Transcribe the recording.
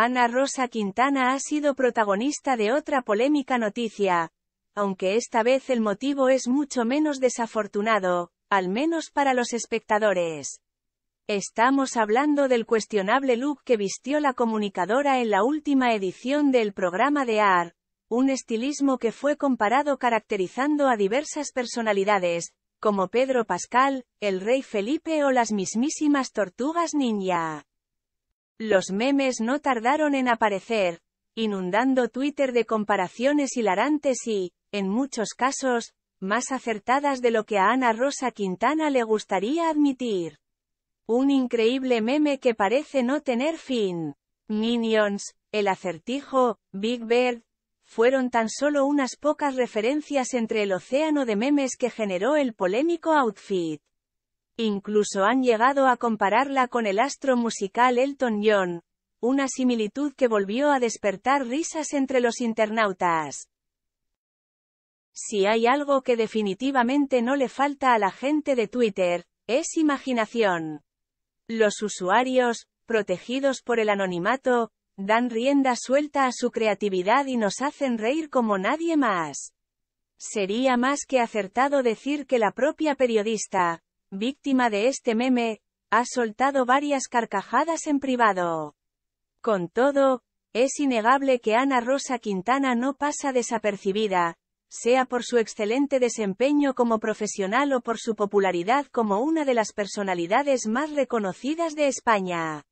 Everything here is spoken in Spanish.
Ana Rosa Quintana ha sido protagonista de otra polémica noticia, aunque esta vez el motivo es mucho menos desafortunado, al menos para los espectadores. Estamos hablando del cuestionable look que vistió la comunicadora en la última edición del programa de AR, un estilismo que fue comparado caracterizando a diversas personalidades, como Pedro Pascal, el rey Felipe o las mismísimas tortugas ninja. Los memes no tardaron en aparecer, inundando Twitter de comparaciones hilarantes y, en muchos casos, más acertadas de lo que a Ana Rosa Quintana le gustaría admitir. Un increíble meme que parece no tener fin. Minions, El Acertijo, Big Bird, fueron tan solo unas pocas referencias entre el océano de memes que generó el polémico outfit. Incluso han llegado a compararla con el astro musical Elton John, una similitud que volvió a despertar risas entre los internautas. Si hay algo que definitivamente no le falta a la gente de Twitter, es imaginación. Los usuarios, protegidos por el anonimato, dan rienda suelta a su creatividad y nos hacen reír como nadie más. Sería más que acertado decir que la propia periodista, víctima de este meme, ha soltado varias carcajadas en privado. Con todo, es innegable que Ana Rosa Quintana no pasa desapercibida, sea por su excelente desempeño como profesional o por su popularidad como una de las personalidades más reconocidas de España.